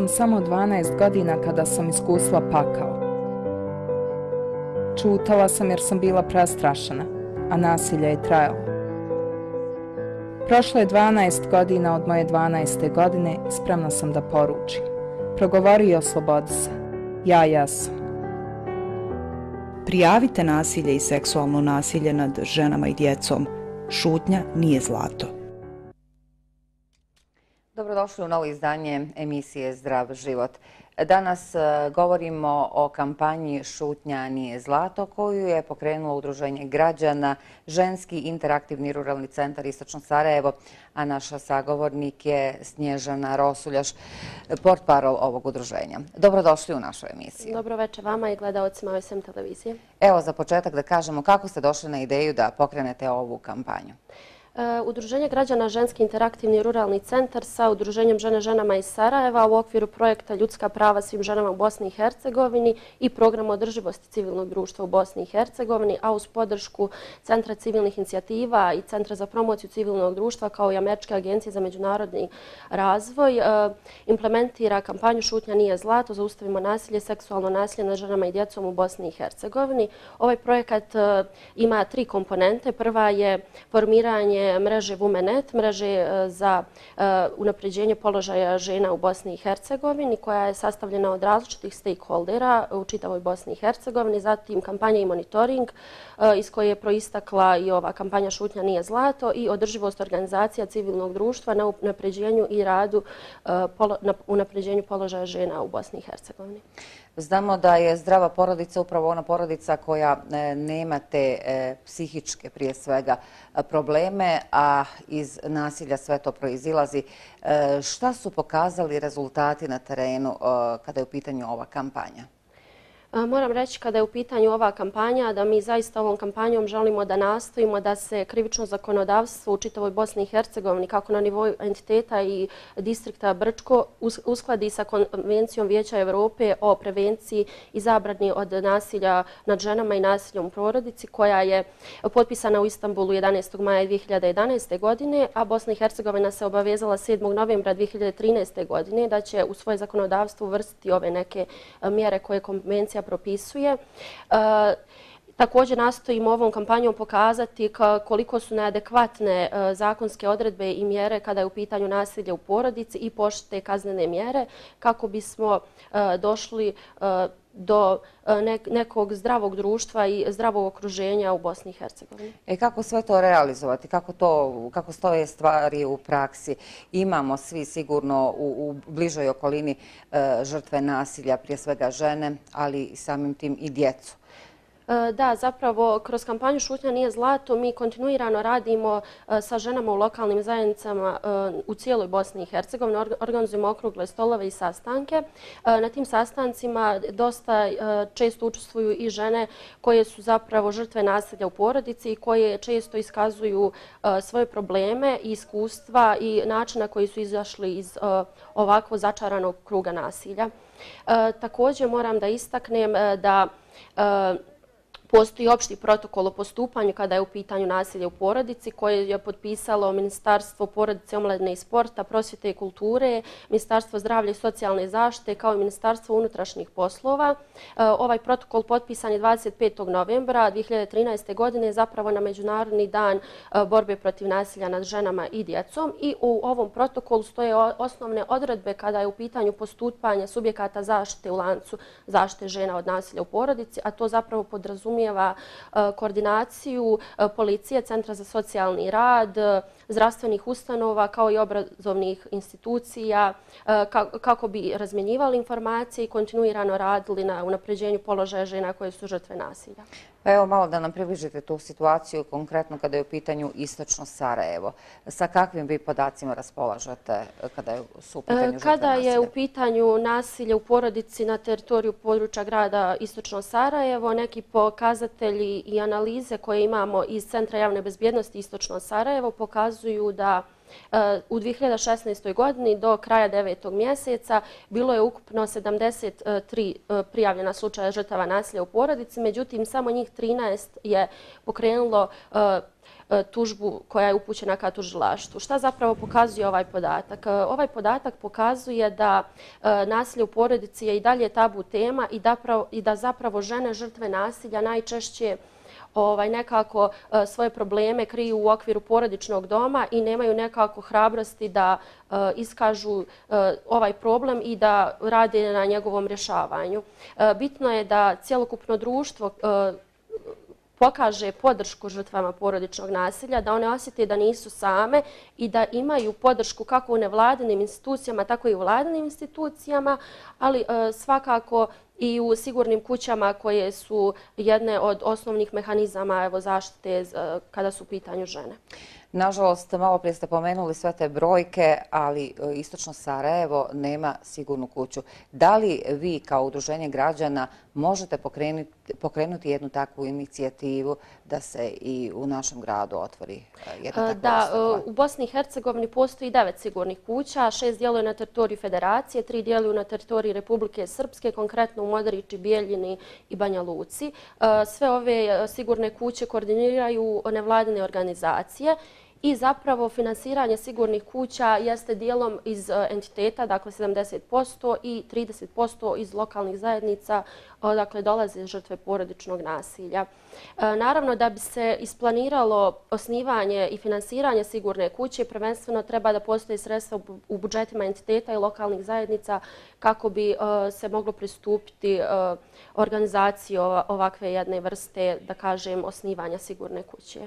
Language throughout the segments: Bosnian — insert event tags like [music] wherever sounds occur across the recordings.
sam samo 12 godina kada sam iskusila pakao. Čutala sam jer sam bila prestrašena, a nasilje je trajalo. Prošlo je 12 godina od moje 12. godine, spremna sam da poručim. Progovori i oslobodi se. Ja sam. Prijavite nasilje i seksualno nasilje nad ženama i djecom. Šutnja nije zlato. Dobrodošli u novo izdanje emisije Zdrav život. Danas e, govorimo o kampanji Šutnja nije zlato koju je pokrenulo udruženje građana Ženski interaktivni ruralni centar Istočno Sarajevo, a naša sagovornik je Snježana Rosuljaš, e, port parol ovog udruženja. Dobrodošli u našu emisiju. Dobroveče vama i gledalcima OSM televizije. Evo za početak da kažemo kako ste došli na ideju da pokrenete ovu kampanju. E, Udruženje građana Ženski interaktivni ruralni centar sa Udruženjem žene ženama iz Sarajeva u okviru projekta Ljudska prava svim ženama u Bosni i Hercegovini i program održivosti civilnog društva u Bosni i Hercegovini, a uz podršku Centra civilnih inicijativa i Centra za promociju civilnog društva kao i Američke agencije za međunarodni razvoj, e, implementira kampanju Šutnja nije zlato, zaustavimo nasilje, seksualno nasilje na ženama i djecom u Bosni i Hercegovini. Ovaj projekat e, ima tri komponente. Prva je formiranje je mreže Womenet, mreže e, za e, unapređenje položaja žena u Bosni i Hercegovini, koja je sastavljena od različitih stakeholdera u čitavoj Bosni i Hercegovini, zatim kampanja i monitoring e, iz koje je proistakla i ova kampanja Šutnja nije zlato i održivost organizacija civilnog društva na unapređenju i radu na unapređenju položaja žena u Bosni i Hercegovini. Znamo da je zdrava porodica upravo ona porodica koja e, nema te e, psihičke prije svega e, probleme, a iz nasilja sve to proizilazi. Šta su pokazali rezultati na terenu kada je u pitanju ova kampanja? Moram reći kada je u pitanju ova kampanja da mi zaista ovom kampanjom želimo da nastojimo da se krivično zakonodavstvo u čitavoj Bosni i Hercegovini kako na nivou entiteta i distrikta Brčko uskladi sa konvencijom Vijeća Evrope o prevenciji i zabrani od nasilja nad ženama i nasiljom u prorodici koja je potpisana u Istanbulu 11. maja 2011. godine, a Bosna i Hercegovina se obavezala 7. novembra 2013. godine da će u svoje zakonodavstvo uvrstiti ove neke e, mjere koje konvencija konvencija propisuje. E, također nastojimo ovom kampanjom pokazati koliko su neadekvatne e, zakonske odredbe i mjere kada je u pitanju nasilja u porodici i poštite kaznene mjere kako bismo e, došli do e, nekog zdravog društva i zdravog okruženja u Bosni i Hercegovini. E kako sve to realizovati? Kako stoje stvari u praksi? Imamo svi sigurno u bližoj okolini e, žrtve nasilja, prije svega žene, ali samim tim i djecu. E, da, zapravo kroz kampanju Šutnja nije zlato mi kontinuirano radimo e, sa ženama u lokalnim zajednicama e, u cijeloj Bosni i Hercegovini. Organizujemo okrugle stolove i sastanke. Na tim sastancima dosta često učestvuju i žene koje su zapravo žrtve nasilja u porodici i koje često iskazuju svoje probleme, iskustva i načina koji su izašli iz ovakvo začaranog kruga nasilja. Također moram da istaknem da postoji opšti protokol o postupanju kada je u pitanju nasilja u porodici koje je potpisalo Ministarstvo porodice omladne i sporta, prosvjete i kulture, Ministarstvo zdravlja i socijalne zašte kao i Ministarstvo unutrašnjih poslova. E, ovaj protokol potpisan je 25. novembra 2013. godine zapravo na Međunarodni dan e, borbe protiv nasilja nad ženama i djecom i u ovom protokolu stoje osnovne odredbe kada je u pitanju postupanja subjekata zaštite u lancu zaštite žena od nasilja u porodici, a to zapravo podrazumije podrazumijeva e, koordinaciju e, policije, centra za socijalni rad, e, zdravstvenih ustanova kao i obrazovnih institucija kako bi razmjenjivali informacije i kontinuirano radili na unapređenju položaja žena koje su žrtve nasilja. Pa evo malo da nam približite tu situaciju konkretno kada je u pitanju istočno Sarajevo. Sa kakvim vi podacima raspolažete e, kada su u pitanju žrtve nasilja? Kada je u pitanju nasilja u porodici na teritoriju područja grada istočno Sarajevo, neki pokazatelji i analize koje imamo iz Centra javne bezbjednosti istočno Sarajevo pokazuju da U 2016. godini do kraja devetog mjeseca bilo je ukupno 73 e, prijavljena slučaja žrtava nasilja u porodici, međutim samo njih 13 je pokrenulo e, e, tužbu koja je upućena ka tužilaštvu. Šta zapravo pokazuje ovaj podatak? Ovaj podatak pokazuje da nasilje u porodici je i dalje tabu tema i da zapravo žene žrtve nasilja najčešće Ovaj, nekako e, svoje probleme kriju u okviru porodičnog doma i nemaju nekako hrabrosti da e, iskažu e, ovaj problem i da rade na njegovom rješavanju. Bitno je da cijelokupno društvo pokaže podršku žrtvama porodičnog nasilja, da one osjete da nisu same i da imaju podršku kako u nevladinim institucijama, tako i u vladinim institucijama, ali svakako i u sigurnim kućama koje su jedne od osnovnih mehanizama zaštite eh, kada su u pitanju žene. Nažalost, malo prije ste pomenuli sve te brojke, ali e, istočno Sarajevo nema sigurnu kuću. Da li vi kao udruženje građana možete pokrenuti jednu takvu inicijativu da se i u našem gradu otvori e, jedna e, takva osoba? Da, u Bosni i Hercegovini postoji devet sigurnih kuća, šest dijeluju na teritoriju federacije, tri dijeluju na teritoriji Republike Srpske, konkretno u Modarići, Bijeljini i Banja Luci. Sve ove sigurne kuće koordiniraju nevladine organizacije. I zapravo finansiranje sigurnih kuća jeste dijelom iz eh, entiteta, dakle 70% i 30% iz lokalnih zajednica odakle dolaze žrtve porodičnog nasilja. E, naravno, da bi se isplaniralo osnivanje i finansiranje sigurne kuće, prvenstveno treba da postoji sredstva u budžetima entiteta i lokalnih zajednica kako bi e, se moglo pristupiti e, organizaciji ovakve jedne vrste, da kažem, osnivanja sigurne kuće.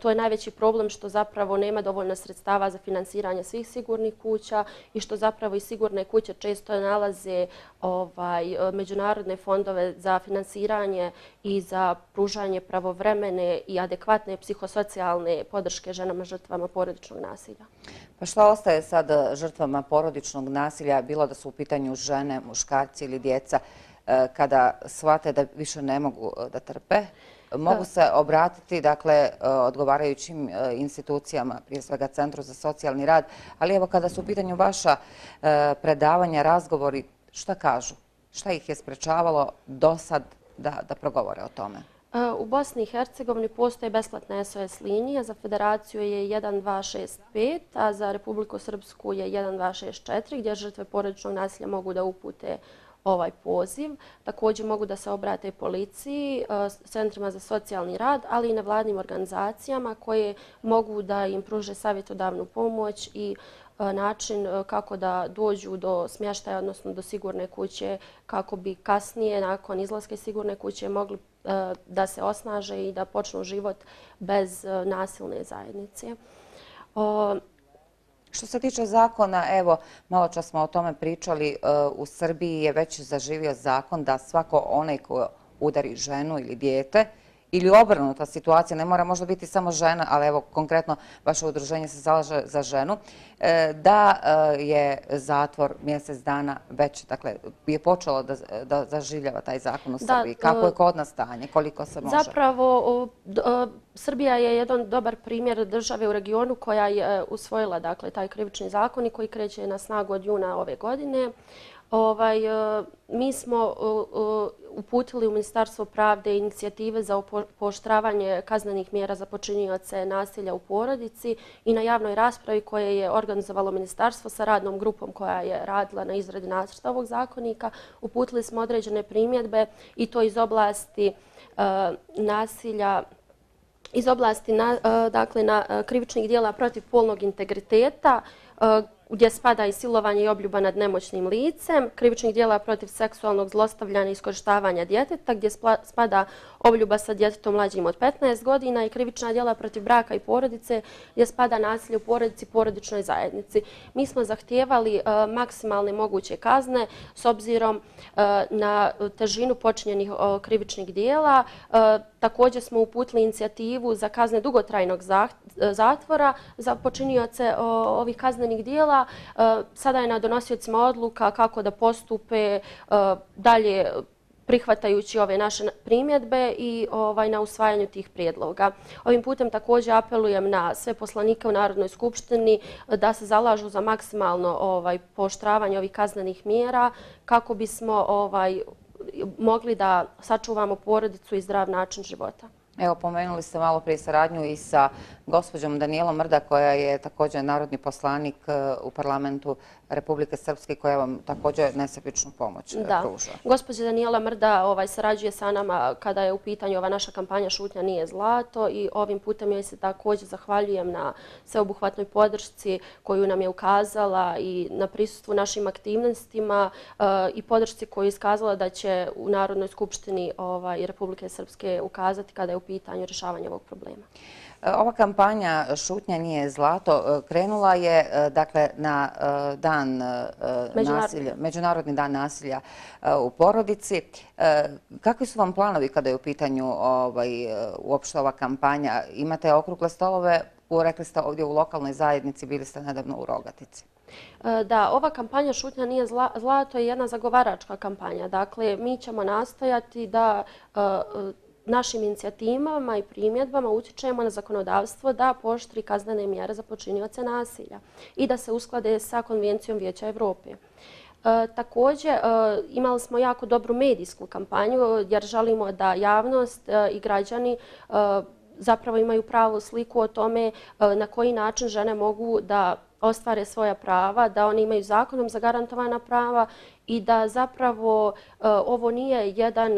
To je najveći problem što zapravo nema dovoljno sredstava za finansiranje svih sigurnih kuća i što zapravo i sigurne kuće često nalaze ovaj, međunarodne fondove ustanove za finansiranje i za pružanje pravovremene i adekvatne psihosocijalne podrške ženama žrtvama porodičnog nasilja. Pa što ostaje sad eh, žrtvama porodičnog nasilja, bilo da su u pitanju žene, muškarci ili djeca, eh, kada shvate da više ne mogu eh, da trpe? Mogu se obratiti dakle, odgovarajućim institucijama, prije svega Centru za socijalni rad, ali evo kada su u pitanju vaša predavanja, razgovori, šta kažu? šta ih je sprečavalo do sad da progovore o tome? E, u Bosni i Hercegovini postoje besplatna SOS linija. Za federaciju je 1265, a za Republiku Srpsku je 1264, gdje žrtve porodičnog nasilja mogu da upute ovaj poziv. Također mogu da se obrate policiji, e, centrima za socijalni rad, ali i na vladnim organizacijama koje mogu da im pruže savjetodavnu pomoć i E, način e, kako da dođu do smještaja, odnosno do sigurne kuće, kako bi kasnije, nakon izlaske sigurne kuće, mogli e, da se osnaže i da počnu život bez nasilne zajednice. Što se tiče zakona, evo, malo čas smo o tome pričali, u Srbiji je već zaživio zakon da svako onaj ko udari ženu ili djete, ili obrnuta situacija, ne mora možda biti samo žena, ali evo konkretno vaše udruženje se zalaže za ženu, e, da e, je zatvor mjesec dana već, dakle, je počelo da zaživljava taj zakon u Srbiji. E, Kako je kod nas stanje? Koliko se može? Zapravo, Srbija je jedan dobar primjer države u regionu koja je usvojila dakle, taj krivični zakon i koji kreće na snagu od juna ove godine. Ovaj, eh, mi smo eh, eh, uputili u Ministarstvo pravde inicijative za poštravanje kaznenih mjera za počinjivace nasilja u porodici i na javnoj raspravi koje je organizovalo Ministarstvo sa radnom grupom koja je radila na izradi nacrta ovog zakonika. Uputili smo određene primjedbe i to iz oblasti nasilja iz oblasti dakle, na krivičnih dijela protiv polnog integriteta, gdje spada i silovanje i obljuba nad nemoćnim licem, krivičnih dijela protiv seksualnog zlostavljanja i iskoristavanja djeteta, gdje spada obljuba sa djetetom mlađim od 15 godina i krivična dijela protiv braka i porodice, gdje spada nasilje u porodici i porodičnoj zajednici. Mi smo zahtijevali e, maksimalne moguće kazne s obzirom e, na težinu počinjenih krivičnih dijela. E, također smo uputili inicijativu za kazne dugotrajnog zatvora za počinioce ovih kaznenih dijela Eh, sada je na donosiocima odluka kako da postupe eh, dalje prihvatajući ove naše primjedbe i ovaj, na usvajanju tih prijedloga. Ovim putem također apelujem na sve poslanike u Narodnoj skupštini eh, da se zalažu za maksimalno ovaj, poštravanje ovih kaznanih mjera kako bismo ovaj, mogli da sačuvamo porodicu i zdrav način života. Evo, pomenuli ste malo prije saradnju i sa gospođom Danijelom Mrda, koja je također narodni poslanik eh, u parlamentu Republike Srpske koja vam također nesepičnu pomoć eh, pruža. Gospodin Daniela Mrda ovaj, sarađuje sa nama kada je u pitanju ova naša kampanja Šutnja nije zlato i ovim putem joj se također zahvaljujem na sveobuhvatnoj podršci koju nam je ukazala i na prisustvu našim aktivnostima eh, i podršci koju je iskazala da će u Narodnoj skupštini ovaj, Republike Srpske ukazati kada je u pitanju rješavanja ovog problema. Eh, ova kampanja Šutnja nije zlato eh, krenula je eh, dakle, na Međunarodni dan nasilja u porodici. Kakvi su vam planovi kada je u pitanju ovaj, uopšte ova kampanja? Imate okrugle stolove, rekli ste ovdje u lokalnoj zajednici, bili ste nedavno u Rogatici. Da, ova kampanja Šutnja nije zlato je jedna zagovaračka kampanja. Dakle, mi ćemo nastojati da našim inicijativama i primjedbama utječemo na zakonodavstvo da poštri kaznene mjere za počinjivace nasilja i da se usklade sa Konvencijom Vijeća Evrope. E, također e, imali smo jako dobru medijsku kampanju jer želimo da javnost e, i građani zapravo imaju pravu sliku o tome na koji način žene mogu da ostvare svoja prava, da one imaju zakonom zagarantovana prava i da zapravo ovo nije jedan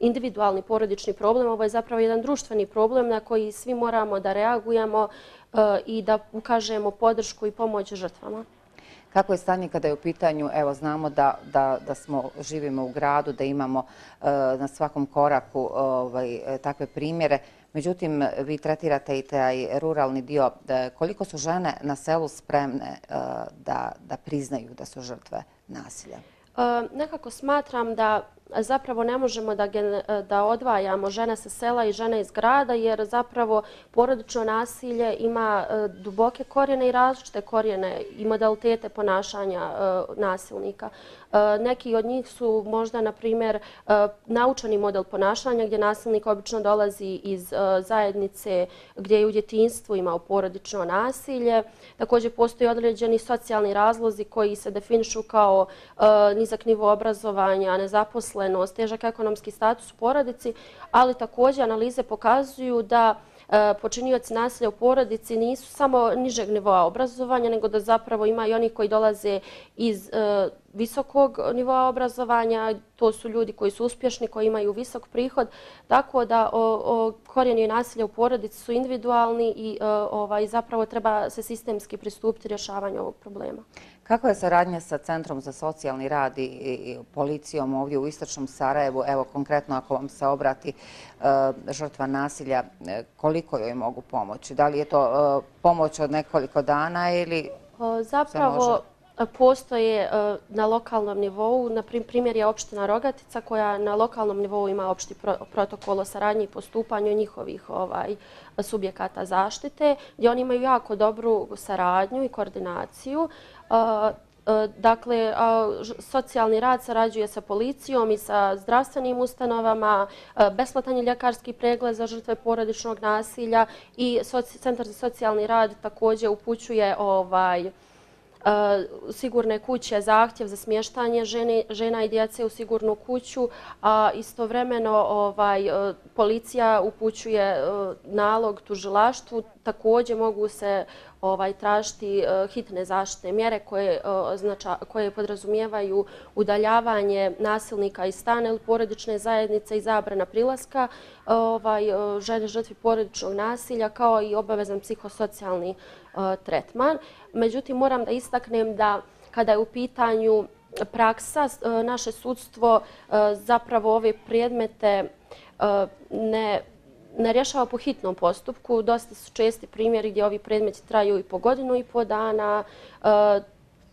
individualni porodični problem, ovo je zapravo jedan društveni problem na koji svi moramo da reagujemo eh, i da ukažemo podršku i pomoć žrtvama. Kako je stanje kada je u pitanju, evo znamo da živimo u gradu, da imamo eh, na svakom koraku ovaj, takve primjere, međutim vi tretirate i taj ruralni dio, koliko su žene na selu spremne eh, da priznaju da su žrtve nasilja? Nekako smatram da zapravo ne možemo e, da odvajamo žene sa sela i žene iz grada jer zapravo porodično nasilje ima e, duboke korijene i različite korijene i modalitete ponašanja e, nasilnika. Neki od njih su možda, na primjer, naučani model ponašanja gdje nasilnik obično dolazi iz zajednice gdje je u djetinstvu imao porodično nasilje. Također postoji određeni socijalni razlozi koji se definišu kao nizak nivo obrazovanja, nezaposlenost, zaposlenost, težak ekonomski status u porodici, ali također analize pokazuju da e, počinioci nasilja u porodici nisu samo nižeg nivoa obrazovanja, nego da zapravo ima i onih koji dolaze iz e, visokog nivoa obrazovanja. To su ljudi koji su uspješni, koji imaju visok prihod. Tako da korijeni nasilja u porodici su individualni i e, ovaj, zapravo treba se sistemski pristupiti rješavanju ovog problema. Kako je saradnja sa Centrom za socijalni rad i policijom ovdje u Istočnom Sarajevu? Evo, konkretno ako vam se obrati e, žrtva nasilja, e, koliko joj mogu pomoći? Da li je to e, pomoć od nekoliko dana ili se može... Zapravo postoje na lokalnom nivou, na primjer je opština Rogatica koja na lokalnom nivou ima opšti protokol o saradnji i postupanju njihovih ovaj, subjekata zaštite gdje oni imaju jako dobru saradnju i koordinaciju. Dakle, socijalni rad sarađuje sa policijom i sa zdravstvenim ustanovama, besplatan je ljekarski pregled za žrtve porodičnog nasilja i Centar za socijalni rad također upućuje ovaj, sigurne kuće, zahtjev za smještanje žena i djece u sigurnu kuću, a istovremeno ovaj, policija upućuje nalog tužilaštvu. Također mogu se Ovaj, tražiti e, hitne zaštite mjere e, koje podrazumijevaju udaljavanje nasilnika iz stane ili porodične zajednice i zabrana prilaska e, ovaj, žene žrtvi porodičnog nasilja kao i obavezan psihosocijalni tretman. Međutim, moram da istaknem da kada je u pitanju praksa, naše sudstvo zapravo ove predmete ne ne rješava po hitnom postupku. Dosta su česti primjeri gdje ovi predmeti traju i po godinu i po dana. E,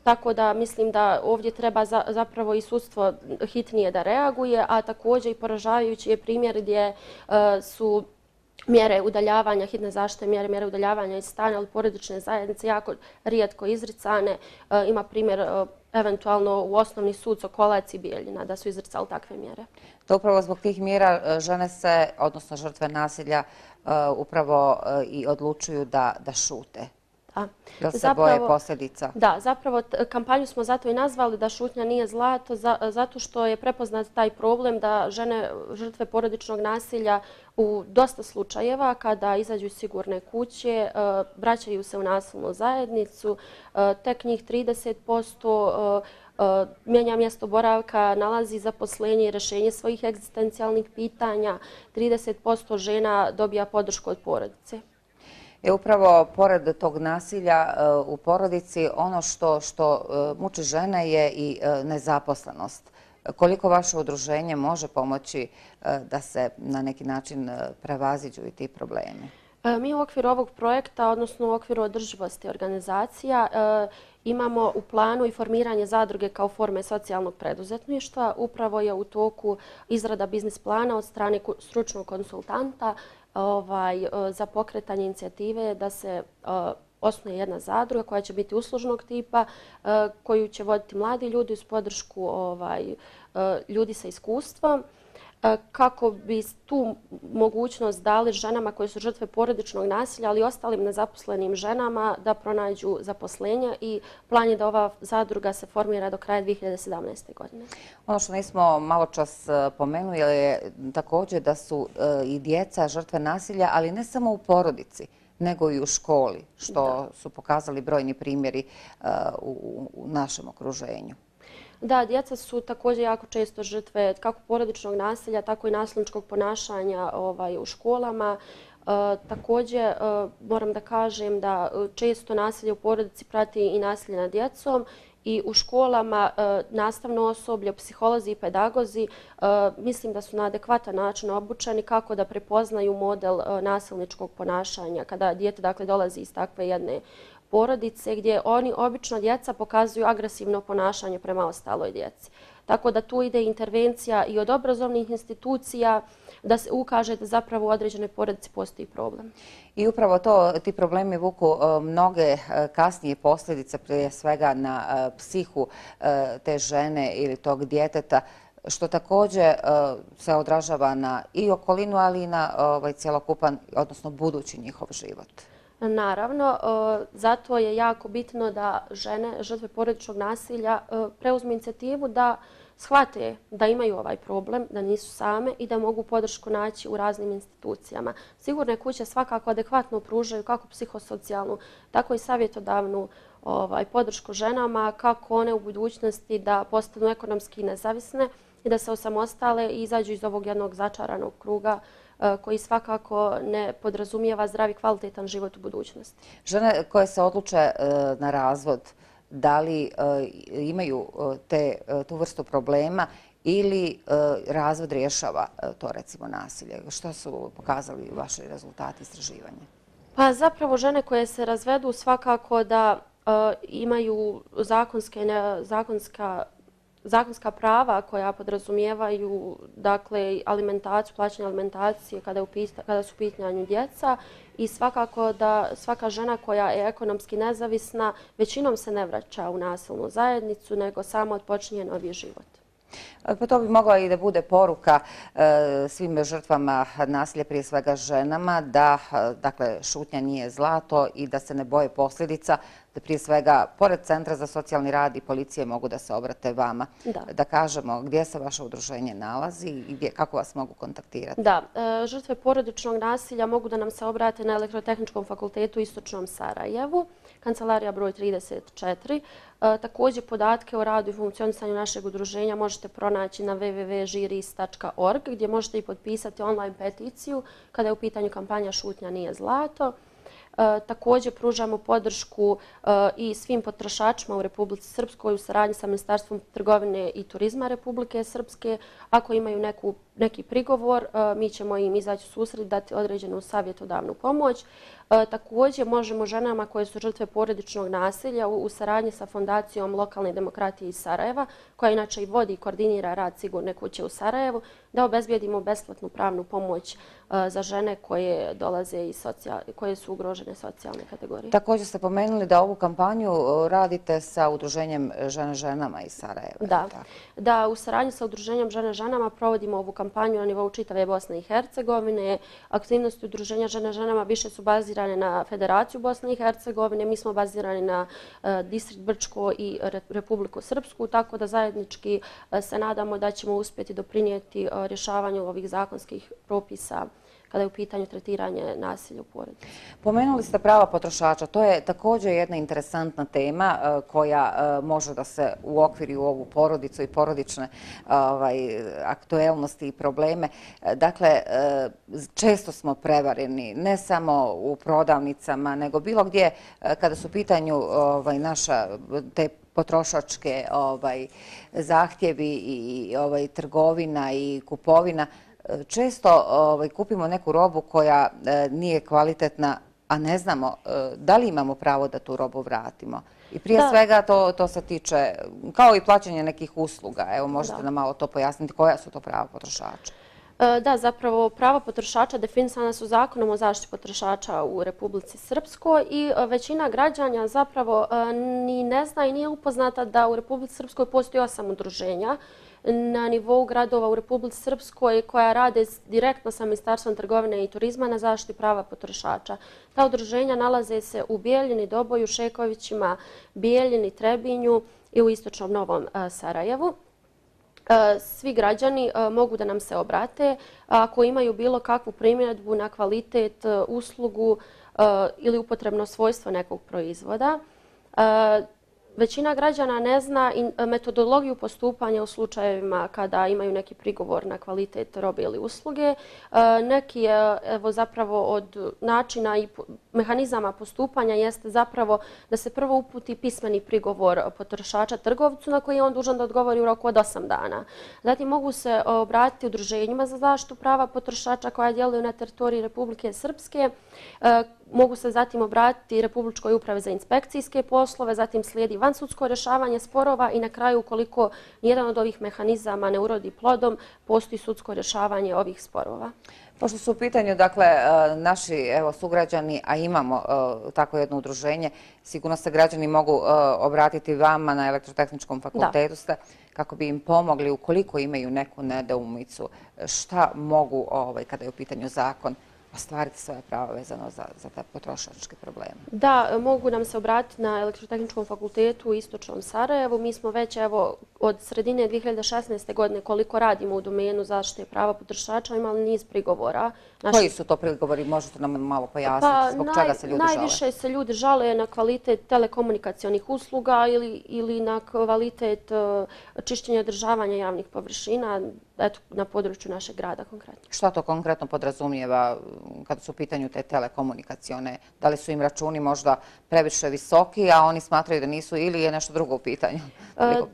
tako da mislim da ovdje treba zapravo i sudstvo hitnije da reaguje, a također i poražavajući je primjer gdje e, su mjere udaljavanja, hitne zaštite mjere, mjere udaljavanja iz stane ili poredične zajednice jako rijetko izricane. E, ima primjer eventualno u osnovni sud Sokolac i Bijeljina da su izrcali takve mjere. Da upravo zbog tih mjera e, žene se, odnosno žrtve nasilja, e, upravo e, i odlučuju da šute. Da se zapravo, boje posljedica. Da, zapravo kampanju smo zato i nazvali da šutnja nije zlato, zato što je prepoznat taj problem da žene žrtve porodičnog nasilja u dosta slučajeva kada izađu iz sigurne kuće, e, vraćaju se u nasilnu zajednicu, e, tek njih 30% e, mjenja mjesto boravka, nalazi zaposlenje i rešenje svojih egzistencijalnih pitanja. 30% žena dobija podršku od porodice. E upravo pored tog nasilja e, u porodici, ono što e, muči žena je i e, nezaposlenost. Koliko vaše udruženje može pomoći da se na neki način prevaziđu i ti problemi? Mi u okviru ovog projekta, odnosno u okviru održivosti organizacija, imamo u planu i formiranje zadruge kao forme socijalnog preduzetništva. Upravo je u toku izrada biznis plana od strane stručnog konsultanta Ovaj, e, za pokretanje inicijative da se e, osnuje jedna zadruga koja će biti uslužnog tipa, e, koju će voditi mladi ljudi uz podršku ovaj, ljudi sa iskustvom. E, kako bi tu mogućnost dali ženama koje su žrtve porodičnog nasilja, ali i ostalim nezaposlenim ženama da pronađu zaposlenja i plan je da ova zadruga se formira do kraja 2017. godine. Ono što nismo malo čas e, pomenuli je također da su e, i djeca žrtve nasilja, ali ne samo u porodici, nego i u školi, što su pokazali brojni primjeri u našem okruženju. Da, djeca su također jako često žrtve kako porodičnog nasilja, tako i nasilničkog ponašanja ovaj, u školama. E, također e, moram da kažem da e, često nasilje u porodici prati i nasilje nad djecom i u školama nastavno osoblje, psiholozi i pedagozi mislim da su na adekvatan način obučeni kako da prepoznaju model nasilničkog ponašanja kada djete dakle, dolazi iz takve jedne porodice gdje oni obično djeca pokazuju agresivno ponašanje prema ostaloj djeci. Tako da tu ide intervencija i od obrazovnih institucija da se ukaže da zapravo u određenoj porodici postoji problem. I upravo to, ti problemi vuku e, mnoge e, kasnije posljedice prije svega na e, psihu te žene ili tog djeteta što također se odražava na i okolinu, ali i na ovaj, cijelokupan, odnosno budući njihov život. Naravno, e, zato je jako bitno da žene, žrtve porodičnog nasilja, e, preuzme inicijativu da shvate da imaju ovaj problem, da nisu same i da mogu podršku naći u raznim institucijama. Sigurne kuće svakako adekvatno pružaju kako psihosocijalnu, tako i savjetodavnu ovaj, podršku ženama, kako one u budućnosti da postanu ekonomski nezavisne i da se osamostale i izađu iz ovog jednog začaranog kruga kruga E, koji svakako ne podrazumijeva zdravi kvalitetan život u budućnosti. Žene koje se odluče e, na razvod, da li e, imaju tu vrstu problema ili razvod rješava to recimo nasilje? Što su pokazali vaše rezultate istraživanja? Pa zapravo žene koje se razvedu svakako da imaju zakonska zakonska prava koja podrazumijevaju dakle, alimentaciju, plaćanje alimentacije kada, u pita, kada su u pitanju djeca i svakako da svaka žena koja je ekonomski nezavisna većinom se ne vraća u nasilnu zajednicu nego samo otpočinje novi život. E, pa to bi mogla i da bude poruka e, svim žrtvama nasilja, prije svega ženama, da e, dakle, šutnja nije zlato i da se ne boje posljedica, da prije svega pored Centra za socijalni rad i policije mogu da se obrate vama. Da kažemo gdje se vaše udruženje nalazi i kako vas mogu kontaktirati. Da, žrtve porodičnog nasilja mogu da nam se obrate na Elektrotehničkom fakultetu u Istočnom Sarajevu kancelarija broj 34. E, također podatke o radu i funkcionisanju našeg udruženja možete pronaći na www.žiris.org gdje možete i potpisati online peticiju kada je u pitanju kampanja Šutnja nije zlato. E, također pružamo podršku e, i svim potrošačima u Republici Srpskoj u saradnji sa Ministarstvom trgovine i turizma Republike Srpske. Ako imaju neku neki prigovor, e, mi ćemo im izaći u susred dati određenu savjetodavnu pomoć. E, također možemo ženama koje su žrtve porodičnog nasilja u saradnji sa Fondacijom Lokalne demokratije iz Sarajeva, koja inače i vodi i koordinira rad sigurne kuće u Sarajevu, da obezbijedimo besplatnu pravnu pomoć e, za žene koje dolaze i koje su ugrožene socijalne kategorije. Također ste pomenuli da ovu kampanju radite sa Udruženjem žene ženama iz Sarajeva. Da, u saradnji sa Udruženjem žene ženama provodimo ovu kampanju kampanju na nivou čitave Bosne i Hercegovine. Aktivnosti udruženja žene ženama više su bazirane na Federaciju Bosne i Hercegovine. Mi smo bazirani na e, distrikt Brčko i Republiku Srpsku, tako da zajednički e, se nadamo da ćemo uspjeti doprinijeti e, rješavanju ovih zakonskih propisa kada je u pitanju tretiranje nasilja u porodici. Pomenuli ste prava potrošača. To je također jedna interesantna tema e, koja e, može da se uokviri u ovu porodicu i porodične e, ovaj, aktuelnosti i probleme. Dakle, često smo prevareni, ne samo u prodavnicama, nego bilo gdje kada su u pitanju ovaj, naša te potrošačke ovaj, zahtjevi i trgovina i kupovina, Često ovaj, kupimo neku robu koja e, nije kvalitetna, a ne znamo e, da li imamo pravo da tu robu vratimo. I prije svega to se tiče, kao i plaćanje nekih usluga, evo možete nam malo to pojasniti, koja su to prava potrošača? E, da, zapravo prava potrošača definisana su zakonom o zaštiti potrošača u Republici Srpskoj i većina građanja zapravo ni ne zna i nije upoznata da u Republici Srpskoj postoji osam udruženja na nivou gradova u Republici Srpskoj koja rade direktno sa Ministarstvom trgovine i turizma na zaštiti prava potrošača. Ta udruženja nalaze se u Bijeljini, Doboju, Šekovićima, Bijeljini, Trebinju i u istočnom Novom e, Sarajevu. E, svi građani e, mogu da nam se obrate ako imaju bilo kakvu primjedbu na kvalitet, uslugu ili upotrebno svojstvo nekog proizvoda. Većina građana ne zna e, metodologiju postupanja u slučajevima kada imaju neki prigovor na kvalitet robe ili usluge. E, neki zapravo od načina i mehanizama postupanja jeste zapravo da se prvo uputi pismeni prigovor potrošača trgovcu na koji je on dužan da odgovori u roku od 8 dana. Zatim mogu se e, obratiti udruženjima za zaštu prava potrošača koja djeluju na teritoriji Republike Srpske Mogu se zatim obratiti Republičkoj uprave za inspekcijske poslove, zatim slijedi vansudsko rješavanje sporova i na kraju, ukoliko jedan od ovih mehanizama ne urodi plodom, postoji sudsko rješavanje ovih sporova. Pošto su u pitanju dakle, e, naši sugrađani, a imamo e, tako jedno udruženje, sigurno se građani mogu e, obratiti vama na elektrotehničkom fakultetu kako bi im pomogli ukoliko imaju neku nedoumicu. Šta mogu, ovaj, kada je u pitanju zakon, ostvariti svoje prava vezano za te potrošačke probleme. Da, mogu nam se obratiti na elektrotehničkom fakultetu u Istočnom Sarajevu. Mi smo već od sredine 2016. godine koliko radimo u domenu zaštite prava potrošača imali niz prigovora. Koji su to prigovori? Možete nam malo pojasniti pa, zbog čega se ljudi žale? Najviše se ljudi žale na kvalitet telekomunikacijonih usluga ili na kvalitet e, čišćenja državanja javnih površina, eto, na području našeg grada konkretno. Šta to konkretno podrazumijeva mm, kada su u pitanju te telekomunikacione? Da li su im računi možda previše visoki, a oni smatraju da nisu ili je nešto drugo u pitanju? [laughs]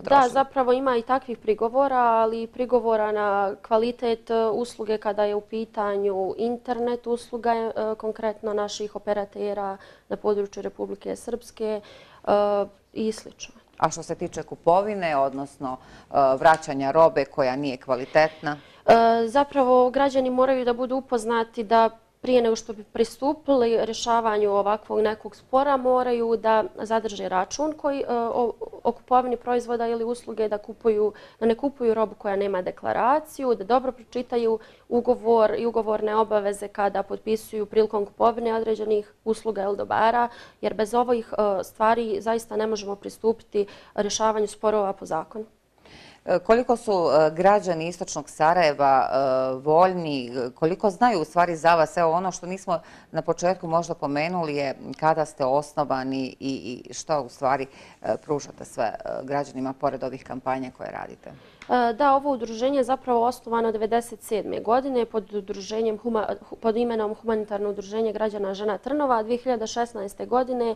Da, e, zapravo ima i takvih prigovora, ali i prigovora na kvalitet e, usluge kada je u pitanju internet usluga, e, konkretno naših operatera na području Republike Srpske i sl. A što se tiče kupovine, odnosno e, vraćanja robe koja nije kvalitetna? E, zapravo građani moraju da budu upoznati da prije nego što bi pristupili rješavanju ovakvog nekog spora moraju da zadrže račun koji e, okupovanje proizvoda ili usluge da kupuju da ne kupuju robu koja nema deklaraciju, da dobro pročitaju ugovor i ugovorne obaveze kada potpisuju prilikom kupovine određenih usluga ili dobara, jer bez ovih e, stvari zaista ne možemo pristupiti rješavanju sporova po zakonu. E, koliko su e, građani Istočnog Sarajeva e, voljni, koliko znaju u stvari za vas? Evo ono što nismo na početku možda pomenuli je kada ste osnovani i što u stvari pružate sve građanima pored ovih kampanja koje radite? E, da, ovo udruženje je zapravo osnovano 1997. godine pod imenom Humanitarno udruženje građana žena Trnova. 2016. godine e,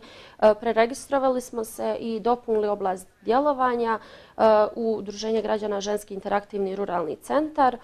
preregistrovali smo se i dopunili oblast djelovanja e, u udruženje građana ženski interaktivni ruralni centar.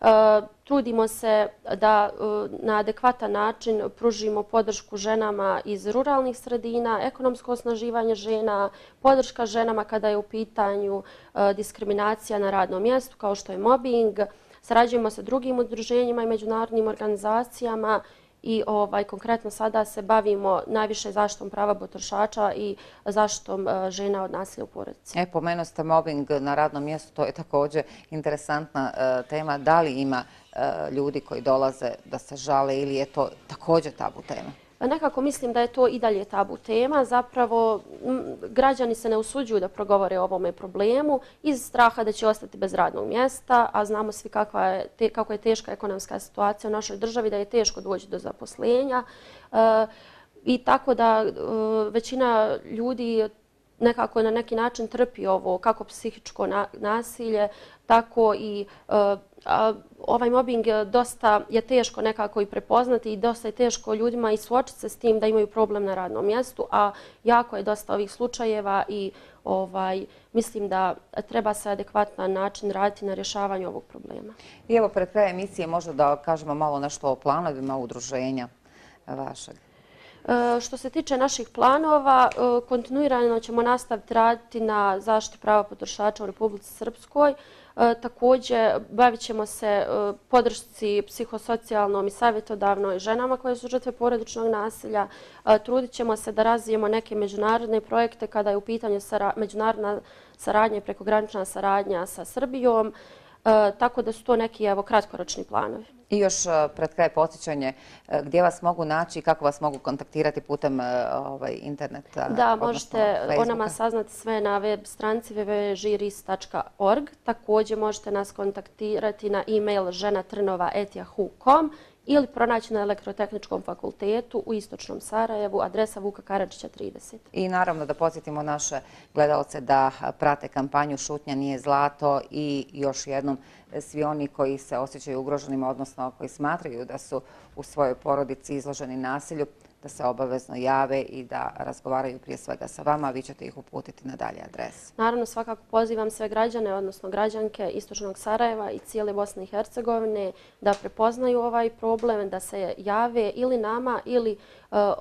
E, trudimo se da e, na adekvatan način pružimo podršku ženama iz ruralnih sredina, ekonomsko osnaživanje žena, podrška ženama kada je u pitanju e, diskriminacija na radnom mjestu kao što je mobbing. Sarađujemo sa drugim udruženjima i međunarodnim organizacijama i ovaj, konkretno sada se bavimo najviše zaštom prava potrošača i zaštom e, žena od nasilja u porodici. E, pomenuo ste mobbing na radnom mjestu, to je također interesantna e, tema. Da li ima e, ljudi koji dolaze da se žale ili je to također tabu tema? Nekako mislim da je to i dalje tabu tema. Zapravo građani se ne usuđuju da progovore o ovome problemu iz straha da će ostati bez radnog mjesta, a znamo svi kako je teška ekonomska situacija u našoj državi, da je teško dođi do zaposlenja. E, I tako da e, većina ljudi nekako na neki način trpi ovo kako psihičko nasilje, tako i eh, ovaj mobbing dosta je teško nekako i prepoznati i dosta je teško ljudima i suočiti se s tim da imaju problem na radnom mjestu, a jako je dosta ovih slučajeva i ovaj, mislim da treba se adekvatna način raditi na rješavanju ovog problema. I evo pred kraja emisije možda da kažemo malo nešto o planovima udruženja vašeg. E, što se tiče naših planova, e, kontinuirano ćemo nastaviti raditi na zaštiti prava potrošača u Republici Srpskoj. E, također, bavit ćemo se podršci psihosocijalnom i savjetodavnoj ženama koje su žrtve porodičnog nasilja. Trudit ćemo se da razvijemo neke međunarodne projekte kada je u pitanju međunarodna saradnja i prekogranična saradnja sa Srbijom. Tako da su to neki kratkoročni planovi. I još e, pred kraj posjećanje, e, gdje vas mogu naći i kako vas mogu kontaktirati putem e, ovaj, interneta? Da, možete o nama saznati sve na web stranci www.žiris.org. Također možete nas kontaktirati na e-mail ženatrnova.etjahu.com ili pronaći na elektrotehničkom fakultetu u Istočnom Sarajevu, adresa Vuka Karadžića 30. I naravno da pozitimo naše gledalce da prate kampanju Šutnja nije zlato i još jednom svi oni koji se osjećaju ugroženim, odnosno koji smatraju da su u svojoj porodici izloženi nasilju, da se obavezno jave i da razgovaraju prije svega sa vama, a vi ćete ih uputiti na dalje adres. Naravno, svakako pozivam sve građane, odnosno građanke Istočnog Sarajeva i cijele Bosne i Hercegovine da prepoznaju ovaj problem, da se jave ili nama ili e,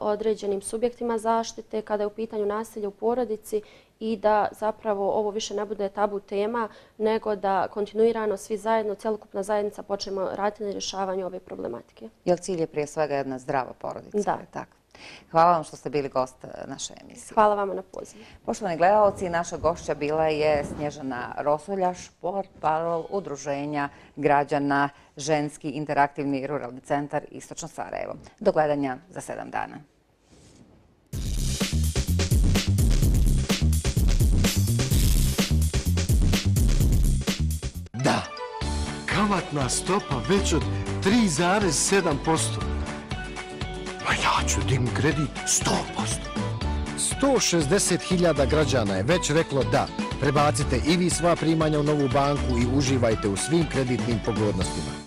određenim subjektima zaštite kada je u pitanju nasilja u porodici i da zapravo ovo više ne bude tabu tema, nego da kontinuirano svi zajedno, cijelokupna zajednica počnemo raditi na rješavanju ove problematike. Jel cilj je prije svega jedna zdrava porodica? Da. Hvala vam što ste bili gost naše emisije. Hvala vama na poziv. Poštovani gledalci, naša gošća bila je Snježana Rosuljaš, portparol Udruženja građana Ženski interaktivni ruralni centar Istočno Sarajevo. Do gledanja za sedam dana. Da. Kamatna stopa već od 3,7%. Ma pa ja ću dim kredit 100%. 160.000 građana je već reklo da. Prebacite i vi sva primanja u novu banku i uživajte u svim kreditnim pogodnostima.